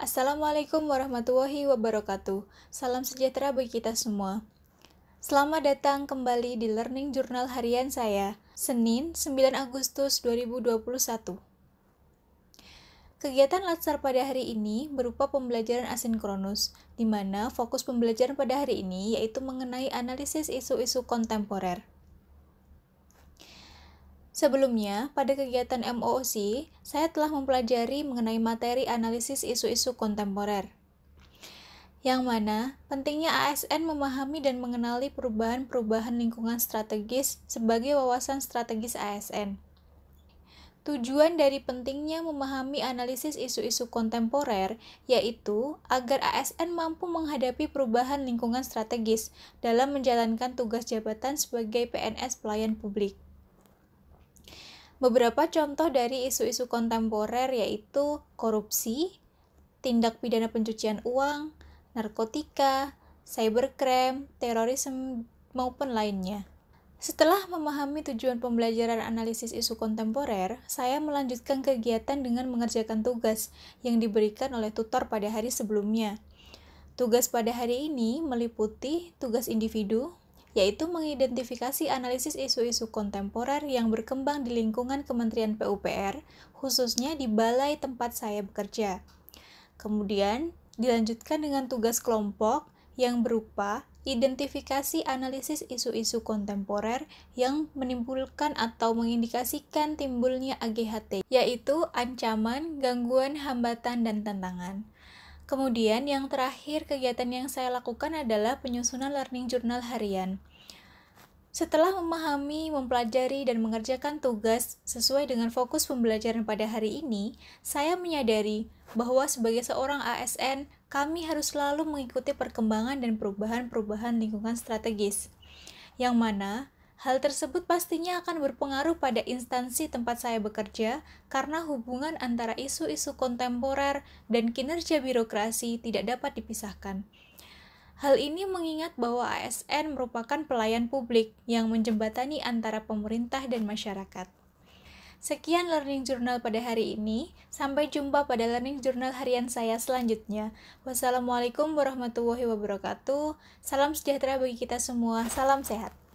Assalamualaikum warahmatullahi wabarakatuh. Salam sejahtera bagi kita semua. Selamat datang kembali di Learning Journal harian saya, Senin, 9 Agustus 2021. Kegiatan latsar pada hari ini berupa pembelajaran asinkronus, di mana fokus pembelajaran pada hari ini yaitu mengenai analisis isu-isu kontemporer. Sebelumnya, pada kegiatan MOOC, saya telah mempelajari mengenai materi analisis isu-isu kontemporer. Yang mana pentingnya ASN memahami dan mengenali perubahan-perubahan lingkungan strategis sebagai wawasan strategis ASN. Tujuan dari pentingnya memahami analisis isu-isu kontemporer yaitu agar ASN mampu menghadapi perubahan lingkungan strategis dalam menjalankan tugas jabatan sebagai PNS pelayan publik. Beberapa contoh dari isu-isu kontemporer yaitu korupsi, tindak pidana pencucian uang, narkotika, cybercrime, terorisme, maupun lainnya. Setelah memahami tujuan pembelajaran analisis isu kontemporer, saya melanjutkan kegiatan dengan mengerjakan tugas yang diberikan oleh tutor pada hari sebelumnya. Tugas pada hari ini meliputi tugas individu, yaitu mengidentifikasi analisis isu-isu kontemporer yang berkembang di lingkungan Kementerian PUPR, khususnya di balai tempat saya bekerja. Kemudian, dilanjutkan dengan tugas kelompok yang berupa identifikasi analisis isu-isu kontemporer yang menimbulkan atau mengindikasikan timbulnya AGHT, yaitu ancaman, gangguan, hambatan, dan tantangan. Kemudian yang terakhir kegiatan yang saya lakukan adalah penyusunan learning journal harian. Setelah memahami, mempelajari, dan mengerjakan tugas sesuai dengan fokus pembelajaran pada hari ini, saya menyadari bahwa sebagai seorang ASN, kami harus selalu mengikuti perkembangan dan perubahan-perubahan lingkungan strategis, yang mana Hal tersebut pastinya akan berpengaruh pada instansi tempat saya bekerja karena hubungan antara isu-isu kontemporer dan kinerja birokrasi tidak dapat dipisahkan. Hal ini mengingat bahwa ASN merupakan pelayan publik yang menjembatani antara pemerintah dan masyarakat. Sekian Learning Journal pada hari ini. Sampai jumpa pada Learning Journal harian saya selanjutnya. Wassalamualaikum warahmatullahi wabarakatuh. Salam sejahtera bagi kita semua. Salam sehat.